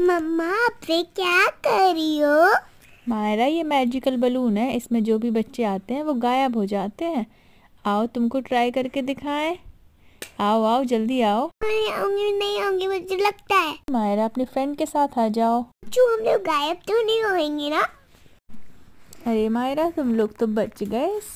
मम्मा आप वे क्या कर रही हो मायरा ये मैजिकल बलून है इसमें जो भी बच्चे आते हैं वो गायब हो जाते हैं आओ तुमको ट्राई करके दिखाएं आओ आओ जल्दी आओ नहीं आऊंगी नहीं आऊंगी मुझे लगता है मायरा अपने फ्रेंड के साथ आ जाओ जो हम लोग गायब तो नहीं होंगे ना अरे मायरा तुम लोग तो बच गए